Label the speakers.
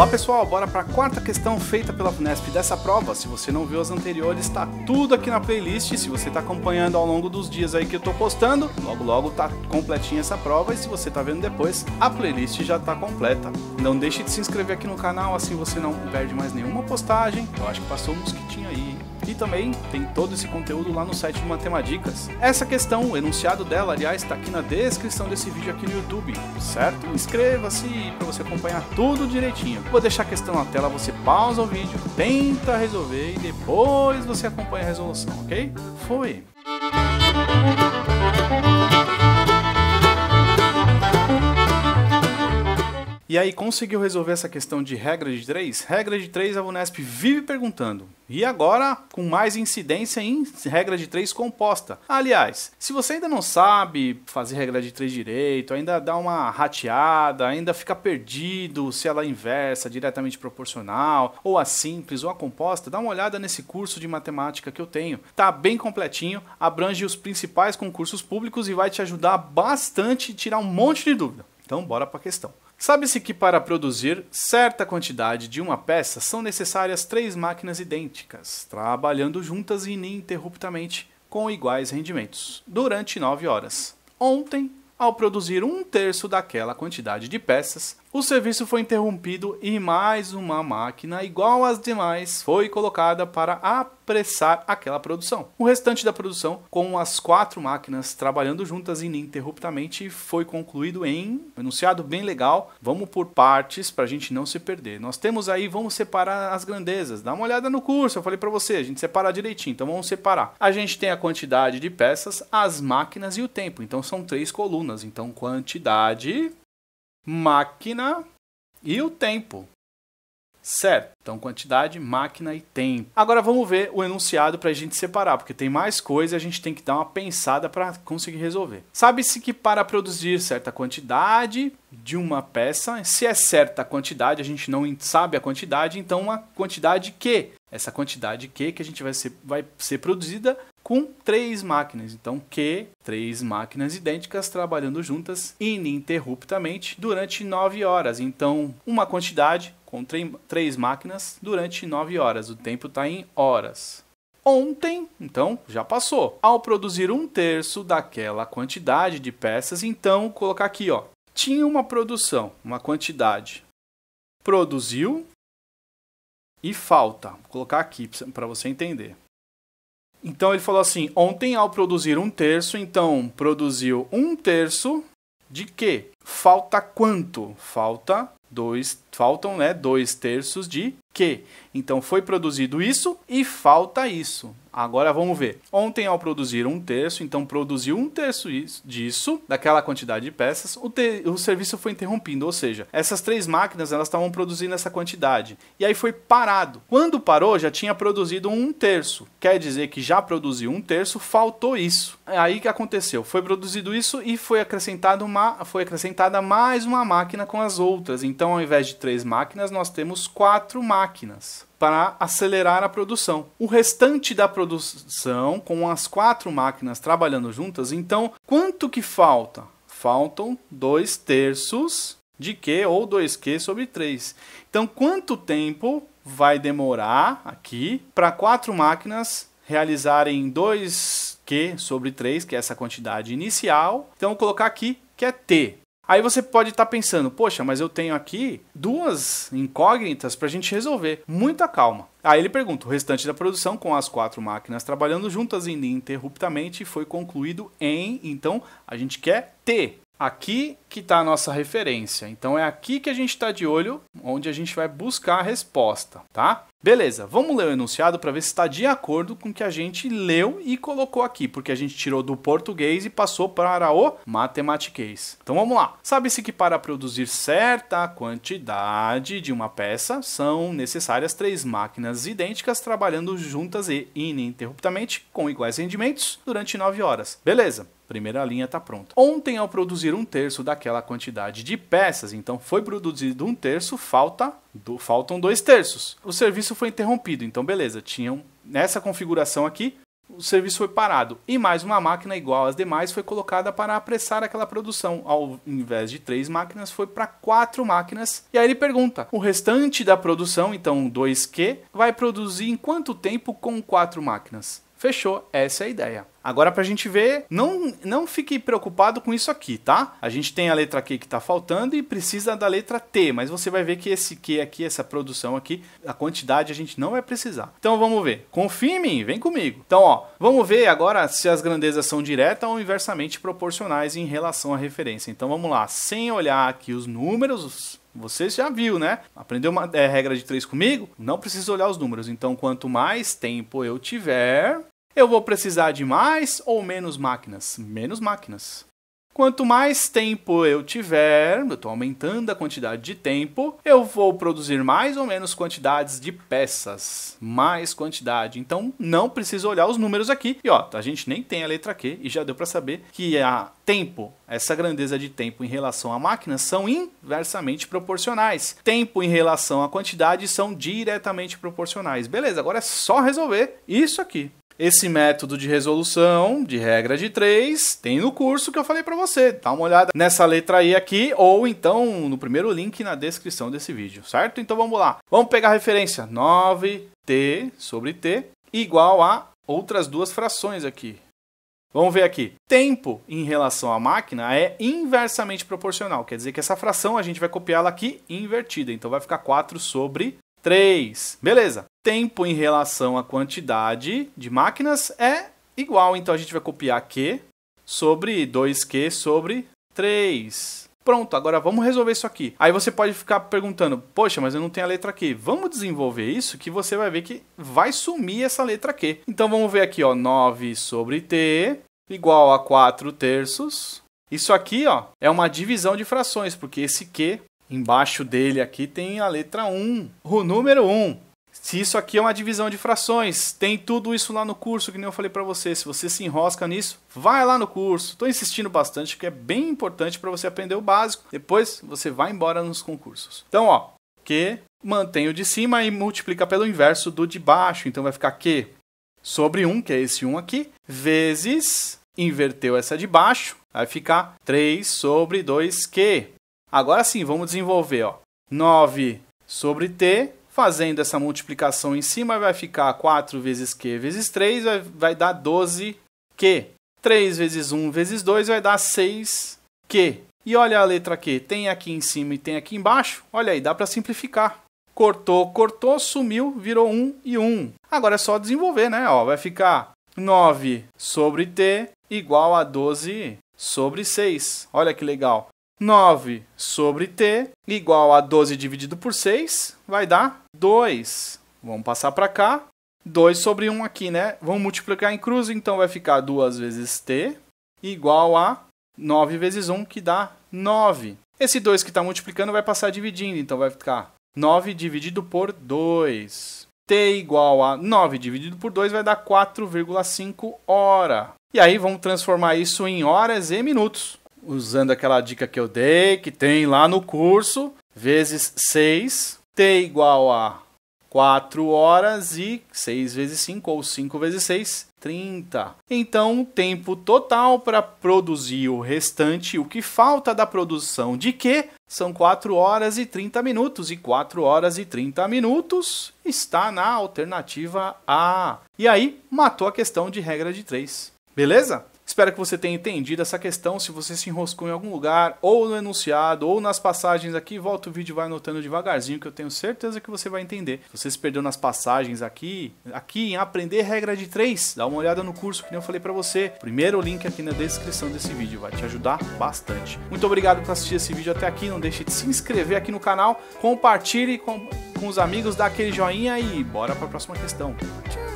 Speaker 1: Olá pessoal, bora para a quarta questão feita pela Funesp dessa prova. Se você não viu as anteriores, está tudo aqui na playlist. Se você está acompanhando ao longo dos dias aí que eu estou postando, logo logo tá completinha essa prova e se você está vendo depois, a playlist já está completa. Não deixe de se inscrever aqui no canal, assim você não perde mais nenhuma postagem. Eu acho que passou um mosquitinho aí, hein? E também tem todo esse conteúdo lá no site do Matemadicas. Essa questão, o enunciado dela, aliás, está aqui na descrição desse vídeo aqui no YouTube, certo? Inscreva-se para você acompanhar tudo direitinho. Vou deixar a questão na tela, você pausa o vídeo, tenta resolver e depois você acompanha a resolução, ok? Foi! E aí conseguiu resolver essa questão de regra de três? Regra de três a Unesp vive perguntando. E agora com mais incidência em regra de três composta. Aliás, se você ainda não sabe fazer regra de três direito, ainda dá uma rateada, ainda fica perdido se ela é inversa, diretamente proporcional, ou a simples ou a composta, dá uma olhada nesse curso de matemática que eu tenho. Tá bem completinho, abrange os principais concursos públicos e vai te ajudar bastante a tirar um monte de dúvida. Então bora para a questão. Sabe-se que para produzir certa quantidade de uma peça são necessárias três máquinas idênticas, trabalhando juntas ininterruptamente com iguais rendimentos, durante nove horas. Ontem, ao produzir um terço daquela quantidade de peças, o serviço foi interrompido e mais uma máquina igual às demais foi colocada para aplicar expressar aquela produção. O restante da produção, com as quatro máquinas trabalhando juntas ininterruptamente, foi concluído em um enunciado bem legal. Vamos por partes para a gente não se perder. Nós temos aí, vamos separar as grandezas. Dá uma olhada no curso, eu falei para você, a gente separa direitinho, então vamos separar. A gente tem a quantidade de peças, as máquinas e o tempo. Então são três colunas. Então quantidade, máquina e o tempo certo? Então, quantidade, máquina e tempo. Agora vamos ver o enunciado para a gente separar, porque tem mais coisa e a gente tem que dar uma pensada para conseguir resolver. Sabe-se que para produzir certa quantidade de uma peça, se é certa quantidade, a gente não sabe a quantidade, então uma quantidade que, essa quantidade que que a gente vai ser, vai ser produzida com três máquinas. Então, que três máquinas idênticas trabalhando juntas ininterruptamente durante nove horas. Então, uma quantidade com três máquinas durante nove horas. O tempo está em horas. Ontem, então, já passou. Ao produzir um terço daquela quantidade de peças, então, colocar aqui, ó. Tinha uma produção, uma quantidade. Produziu, e falta. Vou colocar aqui para você entender. Então ele falou assim: ontem, ao produzir um terço, então produziu um terço de quê? Falta quanto? Falta dois, faltam né, dois terços de quê? Então foi produzido isso e falta isso. Agora vamos ver. Ontem, ao produzir um terço, então produziu um terço disso, daquela quantidade de peças, o, o serviço foi interrompido. Ou seja, essas três máquinas elas estavam produzindo essa quantidade. E aí foi parado. Quando parou, já tinha produzido um terço. Quer dizer que já produziu um terço, faltou isso. É aí que aconteceu? Foi produzido isso e foi, acrescentado uma, foi acrescentada mais uma máquina com as outras. Então, ao invés de três máquinas, nós temos quatro máquinas para acelerar a produção. O restante da produção, com as quatro máquinas trabalhando juntas, então quanto que falta? Faltam dois terços de Q ou 2Q sobre 3. Então, quanto tempo vai demorar aqui para quatro máquinas realizarem 2Q sobre 3, que é essa quantidade inicial? Então, vou colocar aqui que é T. Aí você pode estar tá pensando, poxa, mas eu tenho aqui duas incógnitas para a gente resolver. Muita calma. Aí ele pergunta: o restante da produção, com as quatro máquinas trabalhando juntas ininterruptamente, foi concluído em. Então a gente quer T aqui que está a nossa referência. Então é aqui que a gente está de olho, onde a gente vai buscar a resposta, tá? Beleza, vamos ler o enunciado para ver se está de acordo com o que a gente leu e colocou aqui, porque a gente tirou do português e passou para o matematiquês. Então vamos lá. Sabe-se que para produzir certa quantidade de uma peça são necessárias três máquinas idênticas trabalhando juntas e ininterruptamente com iguais rendimentos durante nove horas. Beleza, Primeira linha está pronta. Ontem, ao produzir um terço daquela quantidade de peças, então foi produzido um terço, falta do, faltam dois terços. O serviço foi interrompido, então beleza, tinham nessa configuração aqui o serviço foi parado e mais uma máquina igual às demais foi colocada para apressar aquela produção. Ao invés de três máquinas, foi para quatro máquinas. E aí ele pergunta: o restante da produção, então 2Q, vai produzir em quanto tempo com quatro máquinas? Fechou, essa é a ideia. Agora para a gente ver, não, não fique preocupado com isso aqui, tá? A gente tem a letra Q que está faltando e precisa da letra T, mas você vai ver que esse Q aqui, essa produção aqui, a quantidade a gente não vai precisar. Então vamos ver. Confia em mim, vem comigo. Então, ó, vamos ver agora se as grandezas são diretas ou inversamente proporcionais em relação à referência. Então vamos lá, sem olhar aqui os números, você já viu, né? Aprendeu uma é, regra de 3 comigo? Não precisa olhar os números. Então, quanto mais tempo eu tiver, eu vou precisar de mais ou menos máquinas? Menos máquinas. Quanto mais tempo eu tiver, eu estou aumentando a quantidade de tempo, eu vou produzir mais ou menos quantidades de peças, mais quantidade. Então não preciso olhar os números aqui. E ó, a gente nem tem a letra Q e já deu para saber que a tempo, essa grandeza de tempo em relação à máquina são inversamente proporcionais. Tempo em relação à quantidade são diretamente proporcionais. Beleza, agora é só resolver isso aqui. Esse método de resolução de regra de três tem no curso que eu falei para você. Dá uma olhada nessa letra I aqui ou então no primeiro link na descrição desse vídeo, certo? Então vamos lá. Vamos pegar a referência 9t sobre t igual a outras duas frações aqui. Vamos ver aqui. Tempo em relação à máquina é inversamente proporcional. Quer dizer que essa fração a gente vai copiá-la aqui invertida. Então vai ficar 4 sobre 3. Beleza tempo em relação à quantidade de máquinas é igual. Então a gente vai copiar Q sobre 2Q sobre 3. Pronto, agora vamos resolver isso aqui. Aí você pode ficar perguntando, poxa, mas eu não tenho a letra Q. Vamos desenvolver isso que você vai ver que vai sumir essa letra Q. Então vamos ver aqui, ó, 9 sobre T igual a 4 terços. Isso aqui, ó, é uma divisão de frações, porque esse Q, embaixo dele aqui, tem a letra 1, o número 1 se isso aqui é uma divisão de frações, tem tudo isso lá no curso, que nem eu falei para você. Se você se enrosca nisso, vai lá no curso. Estou insistindo bastante, que é bem importante para você aprender o básico. Depois você vai embora nos concursos. Então, ó, Q mantém o de cima e multiplica pelo inverso do de baixo. Então vai ficar Q sobre 1, que é esse 1 aqui, vezes, inverteu essa de baixo, vai ficar 3 sobre 2Q. Agora sim, vamos desenvolver. Ó, 9 sobre T Fazendo essa multiplicação em cima, vai ficar 4 vezes Q vezes 3, vai, vai dar 12Q. 3 vezes 1 vezes 2 vai dar 6Q. E olha a letra Q, tem aqui em cima e tem aqui embaixo. Olha aí, dá para simplificar. Cortou, cortou, sumiu, virou 1 e 1. Agora é só desenvolver, né? Ó, vai ficar 9 sobre T igual a 12 sobre 6. Olha que legal. 9 sobre t igual a 12 dividido por 6, vai dar 2. Vamos passar para cá. 2 sobre 1 aqui, né? Vamos multiplicar em cruz, então vai ficar 2 vezes t igual a 9 vezes 1, que dá 9. Esse 2 que está multiplicando vai passar dividindo, então vai ficar 9 dividido por 2. t igual a 9 dividido por 2 vai dar 4,5 hora. E aí vamos transformar isso em horas e minutos usando aquela dica que eu dei, que tem lá no curso, vezes 6, t igual a 4 horas e 6 vezes 5 ou 5 vezes 6, 30. Então, o tempo total para produzir o restante, o que falta da produção de quê? são 4 horas e 30 minutos e 4 horas e 30 minutos está na alternativa A. E aí, matou a questão de regra de 3. Beleza? Espero que você tenha entendido essa questão. Se você se enroscou em algum lugar, ou no enunciado, ou nas passagens aqui, volta o vídeo e vai anotando devagarzinho, que eu tenho certeza que você vai entender. Se você se perdeu nas passagens aqui, aqui em Aprender Regra de 3, dá uma olhada no curso que eu falei para você. Primeiro link aqui na descrição desse vídeo, vai te ajudar bastante. Muito obrigado por assistir esse vídeo até aqui. Não deixe de se inscrever aqui no canal, compartilhe com, com os amigos, dá aquele joinha e bora para a próxima questão. Tchau!